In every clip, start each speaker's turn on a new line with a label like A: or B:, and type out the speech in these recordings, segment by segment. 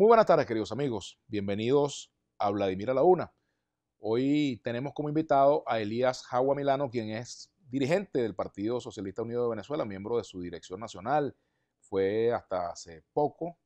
A: Muy buenas tardes, queridos amigos. Bienvenidos a Vladimir a la Hoy tenemos como invitado a Elías Jagua Milano, quien es dirigente del Partido Socialista Unido de Venezuela, miembro de su dirección nacional. Fue hasta hace poco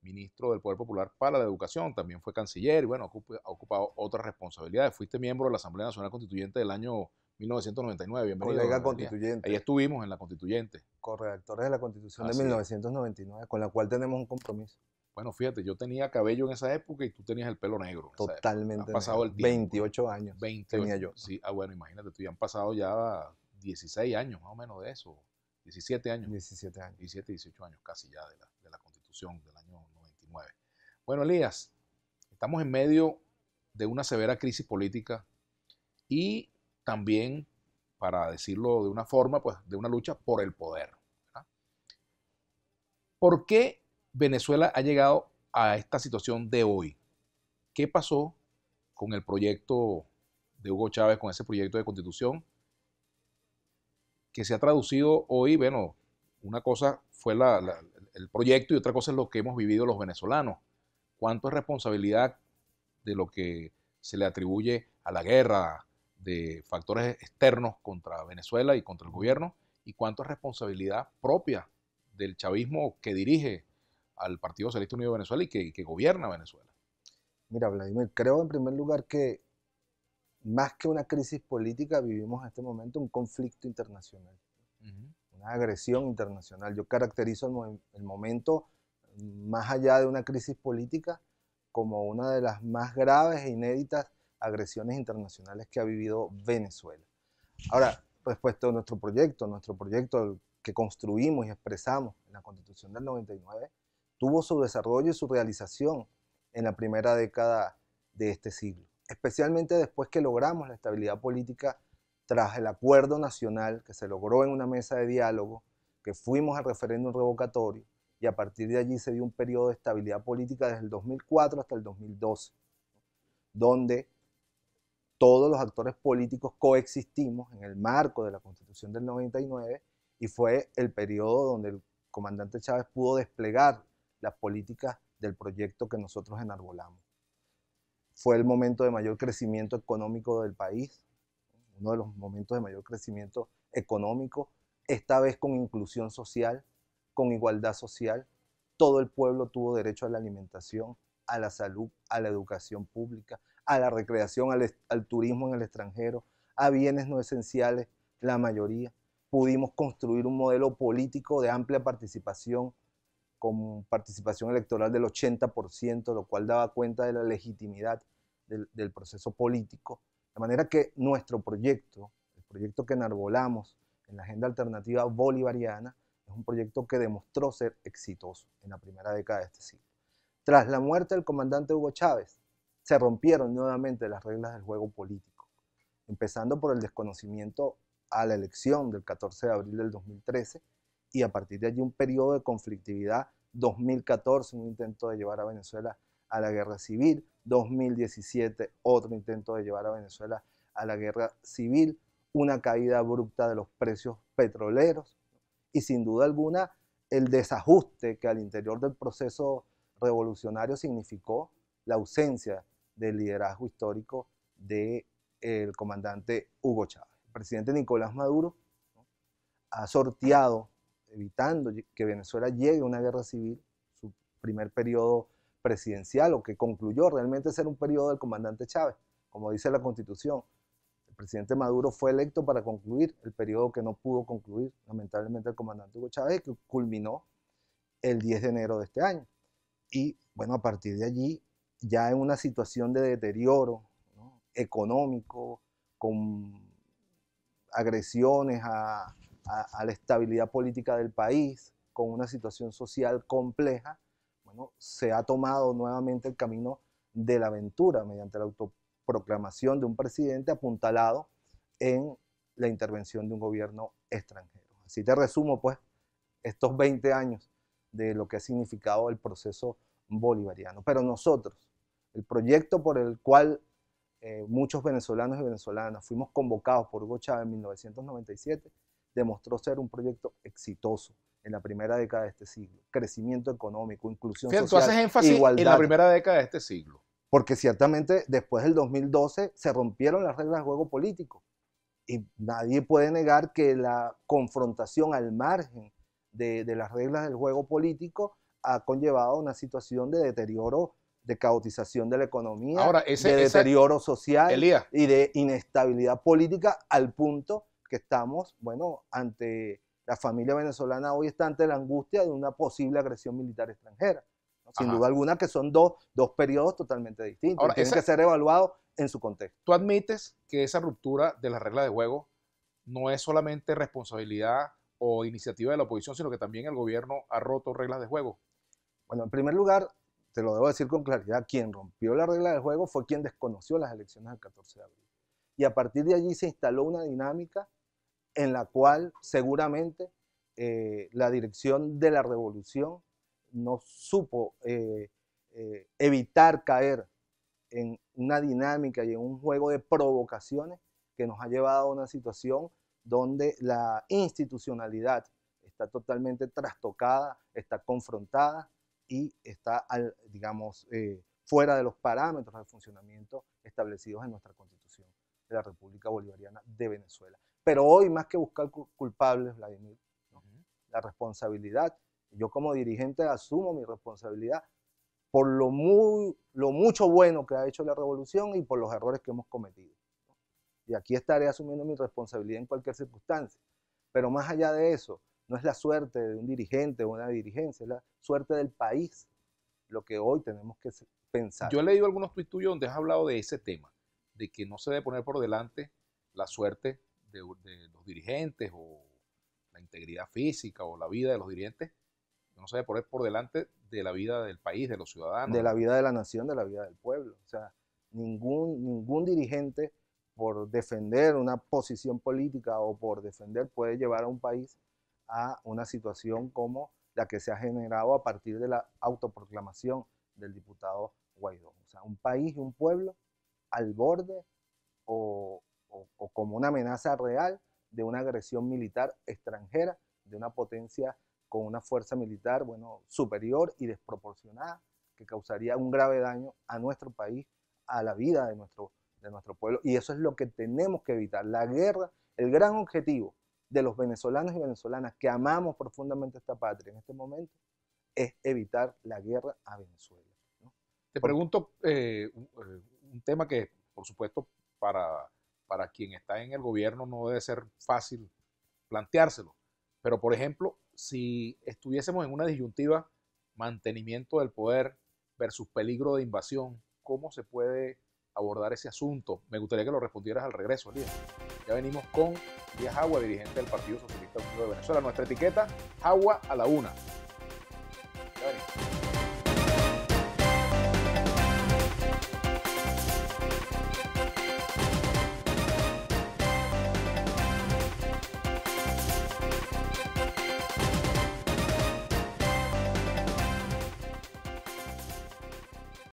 A: ministro del Poder Popular para la Educación, también fue canciller, y bueno, ha ocupado otras responsabilidades. Fuiste miembro de la Asamblea Nacional Constituyente del año 1999, bienvenido. Colega constituyente. Ahí estuvimos en la constituyente.
B: Corredactores de la Constitución de 1999, con la cual
A: tenemos un compromiso. Bueno, fíjate, yo tenía cabello en esa época y tú tenías el pelo negro. Totalmente. Ha pasado el 28 años. 28, tenía yo. Sí, ah, bueno, imagínate, tú ya han pasado ya 16 años más o menos de eso. 17 años. 17 años. 17, 18 años casi ya de la, constitución del año 99. Bueno, Elías, estamos en medio de una severa crisis política y también, para decirlo de una forma, pues de una lucha por el poder. ¿Por qué Venezuela ha llegado a esta situación de hoy. ¿Qué pasó con el proyecto de Hugo Chávez, con ese proyecto de constitución? Que se ha traducido hoy, bueno, una cosa fue el proyecto y otra cosa es lo que hemos vivido los venezolanos. ¿Cuánto es responsabilidad de lo que se le atribuye a la guerra, de factores externos contra Venezuela y contra el gobierno? ¿Y cuánto es responsabilidad propia del chavismo que dirige al Partido Socialista Unido de Venezuela y que, gobierna Venezuela?
B: Mira, Vladimir, creo en primer lugar que más que una crisis política vivimos en este momento un conflicto internacional, una agresión internacional. Yo caracterizo el, momento, más allá de una crisis política, como una de las más graves e inéditas agresiones internacionales que ha vivido Venezuela. Ahora, pues, puesto nuestro proyecto, nuestro proyecto que construimos y expresamos en la Constitución del 99, tuvo su desarrollo y su realización en la primera década de este siglo, especialmente después que logramos la estabilidad política tras el acuerdo nacional que se logró en una mesa de diálogo, que fuimos al referéndum revocatorio y a partir de allí se dio un periodo de estabilidad política desde el 2004 hasta el 2012, donde todos los actores políticos coexistimos en el marco de la Constitución del 99 y fue el periodo donde el comandante Chávez pudo desplegar las políticas del proyecto que nosotros enarbolamos. Fue el momento de mayor crecimiento económico del país, uno de los momentos de mayor crecimiento económico, esta vez con inclusión social, con igualdad social. Todo el pueblo tuvo derecho a la alimentación, a la salud, a la educación pública, a la recreación, al, al turismo en el extranjero, a bienes no esenciales, la mayoría. Pudimos construir un modelo político de amplia participación, con participación electoral del 80%, lo cual daba cuenta de la legitimidad del, proceso político. De manera que nuestro proyecto, el proyecto que enarbolamos en la agenda alternativa bolivariana, es un proyecto que demostró ser exitoso en la primera década de este siglo. Tras la muerte del comandante Hugo Chávez, se rompieron nuevamente las reglas del juego político, empezando por el desconocimiento a la elección del 14 de abril del 2013 y a partir de allí un periodo de conflictividad, 2014 un intento de llevar a Venezuela a la guerra civil, 2017 otro intento de llevar a Venezuela a la guerra civil, una caída abrupta de los precios petroleros y sin duda alguna el desajuste que al interior del proceso revolucionario significó la ausencia del liderazgo histórico del comandante Hugo Chávez. El presidente Nicolás Maduro ha sorteado evitando que Venezuela llegue a una guerra civil, su primer periodo presidencial o que concluyó realmente ser un periodo del comandante Chávez, como dice la constitución. El presidente Maduro fue electo para concluir el periodo que no pudo concluir, lamentablemente, el comandante Hugo Chávez, que culminó el 10 de enero de este año. Y bueno, a partir de allí, ya en una situación de deterioro económico, con agresiones a, a, la estabilidad política del país, con una situación social compleja, bueno, se ha tomado nuevamente el camino de la aventura mediante la autoproclamación de un presidente apuntalado en la intervención de un gobierno extranjero. Así te resumo, pues, estos 20 años de lo que ha significado el proceso bolivariano. Pero nosotros, el proyecto por el cual eh, muchos venezolanos y venezolanas fuimos convocados por Hugo Chávez en 1997, demostró ser un proyecto exitoso en la primera década de este siglo. Crecimiento económico, inclusión social, haces énfasis en la primera década de este siglo. Porque ciertamente después del 2012 se rompieron las reglas del juego político. Y nadie puede negar que la confrontación al margen de, las reglas del juego político ha conllevado una situación de deterioro, de caotización de la economía, de deterioro social y de inestabilidad política al punto que estamos, bueno, ante la familia venezolana hoy está ante la angustia de una posible agresión militar extranjera. Sin duda alguna que son dos, dos periodos totalmente distintos. Ahora, tienen que ser evaluados en su contexto.
A: ¿Tú admites que esa ruptura de la regla de juego no es solamente responsabilidad o iniciativa de la oposición, sino que también el gobierno ha roto reglas de juego?
B: Bueno, en primer lugar, te lo debo decir con claridad, quien rompió la regla de juego fue quien desconoció las elecciones del 14 de abril. Y a partir de allí se instaló una dinámica en la cual seguramente eh, la dirección de la revolución no supo eh, eh, evitar caer en una dinámica y en un juego de provocaciones que nos ha llevado a una situación donde la institucionalidad está totalmente trastocada, está confrontada y está, digamos, fuera de los parámetros de funcionamiento establecidos en nuestra Constitución de la República Bolivariana de Venezuela. Pero hoy, más que buscar culpables, Vladimir, la responsabilidad. Yo como dirigente asumo mi responsabilidad por lo, muy, lo mucho bueno que ha hecho la revolución y por los errores que hemos cometido. Y aquí estaré asumiendo mi responsabilidad en cualquier circunstancia. Pero más allá de eso, no es la suerte de un dirigente o una dirigencia, es la suerte del país lo que hoy tenemos que pensar. Yo he
A: leído algunos tuits tuyos donde has hablado de ese tema, de que no se debe poner por delante la suerte de, los dirigentes o la integridad física o la vida de los dirigentes, no se debe poner por delante de la vida del país, de los ciudadanos. De la vida
B: de la nación, de la vida del pueblo. O sea, ningún, ningún dirigente por defender una posición política o por defender puede llevar a un país a una situación como la que se ha generado a partir de la autoproclamación del diputado Guaidó. O sea, un país y un pueblo al borde o, o, como una amenaza real de una agresión militar extranjera, de una potencia con una fuerza militar bueno, superior y desproporcionada que causaría un grave daño a nuestro país, a la vida de nuestro, de nuestro pueblo. Y eso es lo que tenemos que evitar. La guerra, el gran objetivo de los venezolanos y venezolanas que amamos profundamente esta patria en este momento, es evitar la guerra a Venezuela.
A: Te pregunto eh, eh, un tema que, por supuesto, para para quien está en el gobierno no debe ser fácil planteárselo. Pero, por ejemplo, si estuviésemos en una disyuntiva mantenimiento del poder versus peligro de invasión, ¿cómo se puede abordar ese asunto? Me gustaría que lo respondieras al regreso, Elías. Ya venimos con Díaz Agua, dirigente del Partido Socialista Unido de Venezuela. Nuestra etiqueta, Agua a la Una.